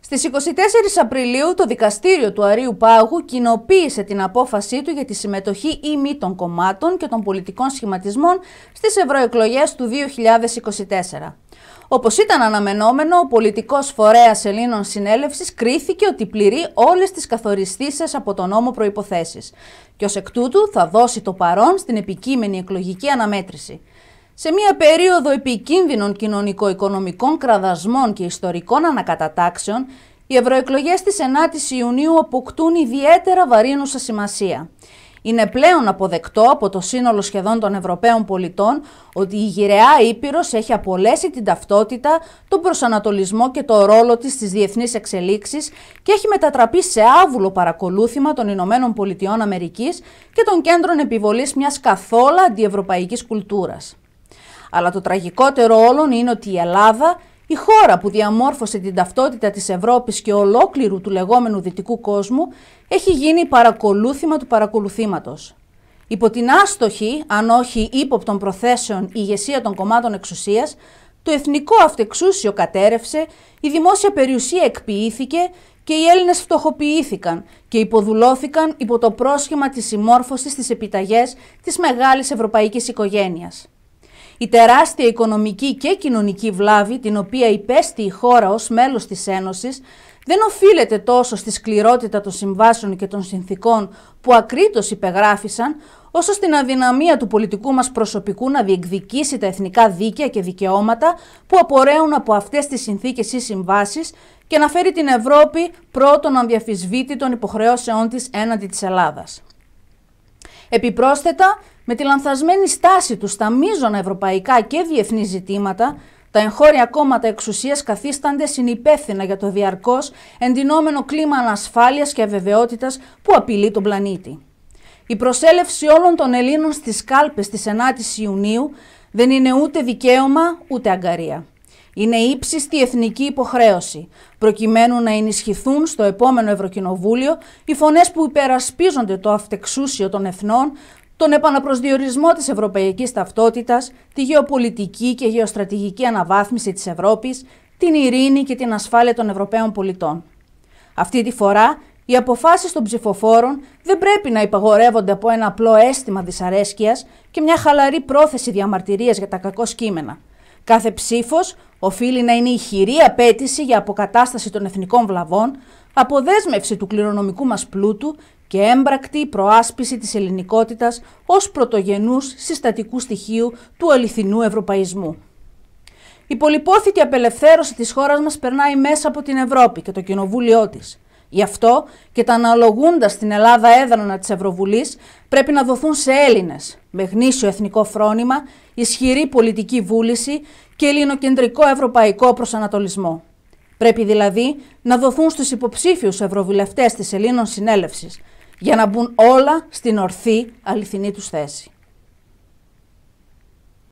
Στις 24 Απριλίου το Δικαστήριο του Αρίου Πάγου κοινοποίησε την απόφασή του για τη συμμετοχή ή μη των κομμάτων και των πολιτικών σχηματισμών στις ευρωεκλογές του 2024. Όπως ήταν αναμενόμενο, ο πολιτικός φορέας Ελλήνων Συνέλευσης κρίθηκε ότι πληρεί όλες τις καθοριστήσεις από τον νόμο προϋποθέσεις και ως εκ τούτου θα δώσει το παρόν στην επικείμενη εκλογική αναμέτρηση. Σε μια περίοδο επικίνδυνων κοινωνικο-οικονομικών κραδασμών και ιστορικών ανακατατάξεων, οι ευρωεκλογές της 9η Ιουνίου αποκτούν ιδιαίτερα βαρύνουσα σημασία. Είναι πλέον αποδεκτό από το σύνολο σχεδόν των Ευρωπαίων πολιτών ότι η γυραιά Ήπειρος έχει απολέσει την ταυτότητα, τον προσανατολισμό και το ρόλο της στις διεθνείς εξελίξεις και έχει μετατραπεί σε άβουλο παρακολούθημα των Ηνωμένων Πολιτειών Αμερικής και των κέντρων επιβολής μιας καθόλου αντιευρωπαϊκής κουλτούρας. Αλλά το τραγικότερο όλων είναι ότι η Ελλάδα, η χώρα που διαμόρφωσε την ταυτότητα της Ευρώπης και ολόκληρου του λεγόμενου δυτικού κόσμου, έχει γίνει παρακολούθημα του παρακολουθήματος. Υπό την άστοχη, αν όχι ύποπτων προθέσεων, ηγεσία των κομμάτων εξουσίας, το εθνικό αυτεξούσιο κατέρευσε, η δημόσια περιουσία εκποιήθηκε και οι Έλληνες φτωχοποιήθηκαν και υποδουλώθηκαν υπό το πρόσχημα της συμμόρφωσης στις επιταγές της μεγάλης ευρωπαϊκής οικογένειας. Η τεράστια οικονομική και κοινωνική βλάβη την οποία υπέστη η χώρα ως μέλος της Ένωσης δεν οφείλεται τόσο στη σκληρότητα των συμβάσεων και των συνθήκων που ακρίτως υπεγράφησαν, όσο στην αδυναμία του πολιτικού μας προσωπικού να διεκδικήσει τα εθνικά δίκαια και δικαιώματα που απορρέουν από αυτές τις συνθήκες ή συμβάσεις και να φέρει την Ευρώπη πρώτον αμδιαφυσβήτη υποχρεώσεών της έναντι της Ελλάδας. Επιπρόσθετα, με τη λανθασμένη στάση τους στα μείζωνα ευρωπαϊκά και διεθνή ζητήματα, τα εγχώρια κόμματα εξουσίας καθίστανται συνυπεύθυνα για το διαρκώς εντυνόμενο κλίμα ανασφάλειας και αβεβαιότητας που απειλεί τον πλανήτη. Η προσέλευση όλων των Ελλήνων στις κάλπες της 9η Ιουνίου δεν είναι ούτε δικαίωμα ούτε αγκαρία είναι ύψιστη εθνική υποχρέωση, προκειμένου να ενισχυθούν στο επόμενο Ευρωκοινοβούλιο οι φωνές που υπερασπίζονται το αυτεξούσιο των εθνών, τον επαναπροσδιορισμό της ευρωπαϊκής ταυτότητας, τη γεωπολιτική και γεωστρατηγική αναβάθμιση της Ευρώπης, την ειρήνη και την ασφάλεια των Ευρωπαίων πολιτών. Αυτή τη φορά οι αποφάσεις των ψηφοφόρων δεν πρέπει να υπαγορεύονται από ένα απλό αίσθημα δυσαρέσκειας και μια χαλαρή πρόθεση διαμαρτυρίας για τα κακό σκήμενα. Κάθε ψήφος οφείλει να είναι η χειρή απέτηση για αποκατάσταση των εθνικών βλαβών, αποδέσμευση του κληρονομικού μας πλούτου και έμπρακτη προάσπιση της ελληνικότητας ως πρωτογενούς συστατικού στοιχείου του αληθινού ευρωπαϊσμού. Η πολυπόθητη απελευθέρωση της χώρας μας περνάει μέσα από την Ευρώπη και το κοινοβούλιο της. Γι' αυτό και τα αναλογούντας στην Ελλάδα έδρανα της Ευρωβουλής πρέπει να δοθούν σε Έλληνες με γνήσιο εθνικό φρόνημα, ισχυρή πολιτική βούληση και ελληνοκεντρικό ευρωπαϊκό προσανατολισμό. Πρέπει δηλαδή να δοθούν στους υποψήφιους ευρωβουλευτές της Ελλήνων Συνέλευσης για να μπουν όλα στην ορθή αληθινή τους θέση.